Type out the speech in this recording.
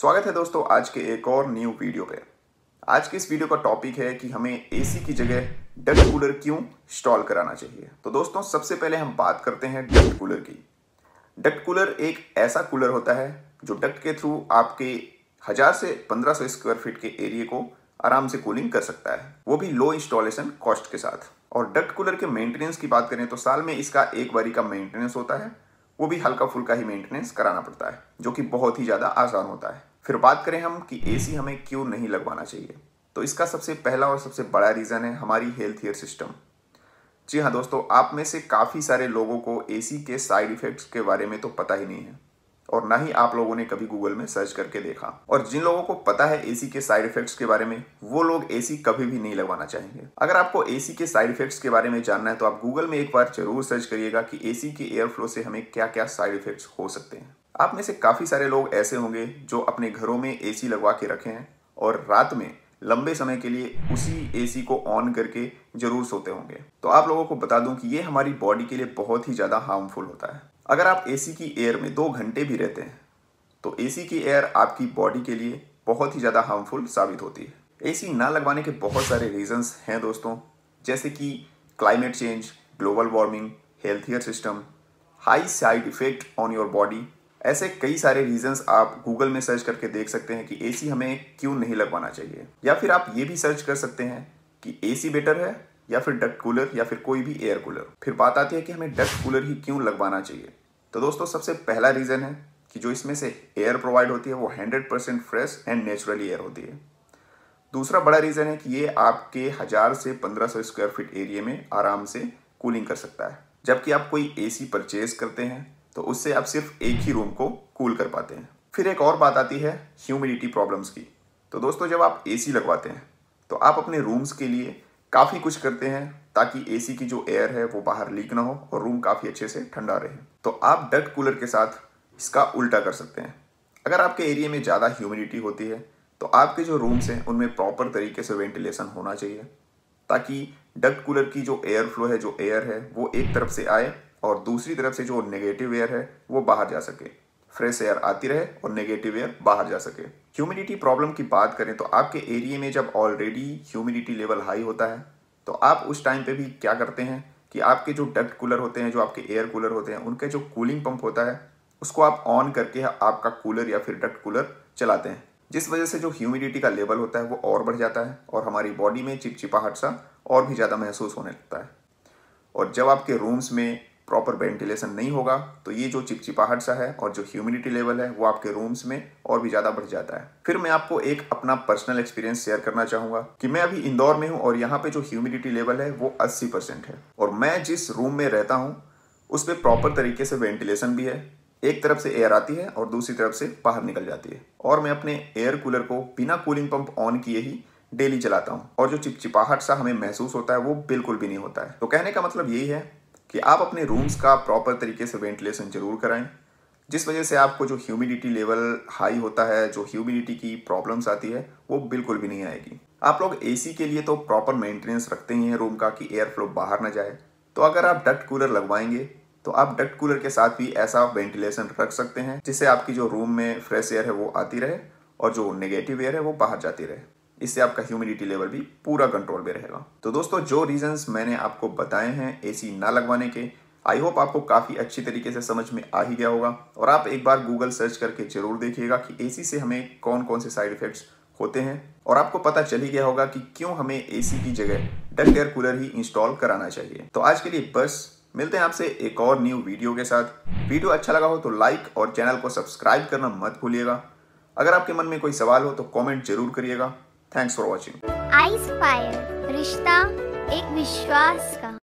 स्वागत है दोस्तों आज के एक और न्यू वीडियो पे आज के इस वीडियो का टॉपिक है कि हमें एसी की जगह डक्ट कूलर क्यों इंस्टॉल कराना चाहिए तो दोस्तों सबसे पहले हम बात करते हैं डक्ट कूलर की डक्ट कूलर एक ऐसा कूलर होता है जो डक्ट के थ्रू आपके हज़ार से पंद्रह सौ स्क्वायर फीट के एरिए को आराम से कूलिंग कर सकता है वो भी लो इंस्टॉलेशन कॉस्ट के साथ और डक्ट कूलर के मेंटेनेंस की बात करें तो साल में इसका एक बारी का मेंटेनेंस होता है वो भी हल्का फुल्का ही मेंटेनेंस कराना पड़ता है जो कि बहुत ही ज़्यादा आसान होता है फिर बात करें हम कि एसी हमें क्यों नहीं लगवाना चाहिए तो इसका सबसे पहला और सबसे बड़ा रीज़न है हमारी हेल्थ केयर सिस्टम जी हाँ दोस्तों आप में से काफ़ी सारे लोगों को एसी के साइड इफ़ेक्ट्स के बारे में तो पता ही नहीं है और ना ही आप लोगों ने कभी गूगल में सर्च करके देखा और जिन लोगों को पता है एसी के साइड इफेक्ट्स के बारे में वो लोग एसी कभी भी नहीं लगवाना चाहेंगे अगर आपको एसी के साइड इफेक्ट्स के बारे में जानना है तो आप गूगल में एक बार जरूर सर्च करिएगा कि एसी के एयर फ्लो से हमें क्या क्या साइड इफेक्ट्स हो सकते हैं आप में से काफ़ी सारे लोग ऐसे होंगे जो अपने घरों में एसी लगवा के रखे हैं और रात में लंबे समय के लिए उसी एसी को ऑन करके जरूर सोते होंगे तो आप लोगों को बता दूं कि ये हमारी बॉडी के लिए बहुत ही ज़्यादा हार्मफुल होता है अगर आप एसी की एयर में दो घंटे भी रहते हैं तो एसी की एयर आपकी बॉडी के लिए बहुत ही ज़्यादा हार्मफुल साबित होती है एसी ना लगवाने के बहुत सारे रीजन्स हैं दोस्तों जैसे कि climate change global warming healthier system high side effect on your body ऐसे कई सारे रीजंस आप गूगल में सर्च करके देख सकते हैं कि एसी हमें क्यों नहीं लगवाना चाहिए या फिर आप ये भी सर्च कर सकते हैं कि एसी बेटर है या फिर डक्ट कूलर या फिर कोई भी एयर कूलर फिर बात आती है कि हमें डक्ट कूलर ही क्यों लगवाना चाहिए तो दोस्तों सबसे पहला रीज़न है कि जो इसमें से एयर प्रोवाइड होती है वो hundred percent fresh and naturally air होती है दूसरा बड़ा रीज़न है कि ये आपके हज़ार से पंद्रह सौ स्क्वायर फीट एरिए में आराम से कूलिंग कर सकता है जबकि आप कोई एसी परचेज करते हैं तो उससे आप सिर्फ एक ही रूम को कूल कर पाते हैं फिर एक और बात आती है ह्यूमिडिटी प्रॉब्लम्स की तो दोस्तों जब आप एसी लगवाते हैं तो आप अपने रूम्स के लिए काफ़ी कुछ करते हैं ताकि एसी की जो एयर है वो बाहर लीक ना हो और रूम काफ़ी अच्छे से ठंडा रहे तो आप डक्ट कूलर के साथ इसका उल्टा कर सकते हैं अगर आपके एरिया में ज़्यादा ह्यूमिडिटी होती है तो आपके जो रूम्स हैं उनमें प्रॉपर तरीके से वेंटिलेशन होना चाहिए ताकि डक्ट कूलर की जो एयर फ्लो है जो एयर है वो एक तरफ से आए और दूसरी तरफ से जो नेगेटिव एयर है वो बाहर जा सके फ्रेश एयर आती रहे और नेगेटिव एयर बाहर जा सके ह्यूमिडिटी प्रॉब्लम की बात करें तो आपके एरिया में जब ऑलरेडी ह्यूमिडिटी लेवल हाई होता है तो आप उस टाइम पे भी क्या करते हैं कि आपके जो डक्ट कूलर होते हैं जो आपके एयर कूलर होते हैं उनके जो कूलिंग पंप होता है उसको आप ऑन करके आपका कूलर या फिर डक्ट कूलर चलाते हैं जिस वजह से जो ह्यूमिडिटी का लेवल होता है वो और बढ़ जाता है और हमारी बॉडी में चिपचिपाहट सा और भी ज़्यादा महसूस होने लगता है और जब आपके रूम्स में प्रॉपर वेंटिलेशन नहीं होगा तो ये जो चिपचिपाहट सा है और जो ह्यूमिडिटी लेवल है वो आपके रूम्स में और भी ज़्यादा बढ़ जाता है फिर मैं आपको एक अपना पर्सनल एक्सपीरियंस शेयर करना चाहूंगा कि मैं अभी इंदौर में हूँ और यहाँ पे जो ह्यूमिडिटी लेवल है वो अस्सी परसेंट है और मैं जिस रूम में रहता हूँ उस पर प्रॉपर तरीके से वेंटिलेशन भी है एक तरफ से एयर आती है और दूसरी तरफ से बाहर निकल जाती है और मैं अपने एयर कूलर को बिना कूलिंग पंप ऑन किए ही डेली चलाता हूँ और जो चिपचिपाहट सा हमें महसूस होता है वो बिल्कुल भी नहीं होता है तो कहने का मतलब यही है कि आप अपने रूम्स का प्रॉपर तरीके से वेंटिलेशन ज़रूर कराएं जिस वजह से आपको जो ह्यूमिडिटी लेवल हाई होता है जो ह्यूमिडिटी की प्रॉब्लम्स आती है वो बिल्कुल भी नहीं आएगी आप लोग एसी के लिए तो प्रॉपर मेंटेनेंस रखते ही हैं रूम का कि एयर फ्लो बाहर ना जाए तो अगर आप डक्ट कूलर लगवाएंगे तो आप डक्ट कूलर के साथ भी ऐसा वेंटिलेशन रख सकते हैं जिससे आपकी जो रूम में फ्रेश एयर है वो आती रहे और जो नेगेटिव एयर है वो बाहर जाती रहे इससे आपका ह्यूमिडिटी लेवल भी पूरा कंट्रोल में रहेगा तो दोस्तों जो रीजंस मैंने आपको बताए हैं एसी ना लगवाने के आई होप आपको काफ़ी अच्छी तरीके से समझ में आ ही गया होगा और आप एक बार गूगल सर्च करके जरूर देखिएगा कि एसी से हमें कौन कौन से साइड इफेक्ट्स होते हैं और आपको पता चल ही गया होगा कि क्यों हमें एसी की जगह डक्ट एयर कूलर ही इंस्टॉल कराना चाहिए तो आज के लिए बस मिलते हैं आपसे एक और न्यू वीडियो के साथ वीडियो अच्छा लगा हो तो लाइक और चैनल को सब्सक्राइब करना मत भूलिएगा अगर आपके मन में कोई सवाल हो तो कमेंट जरूर करिएगा thanks for watching ice fire रिश्ता एक विश्वास का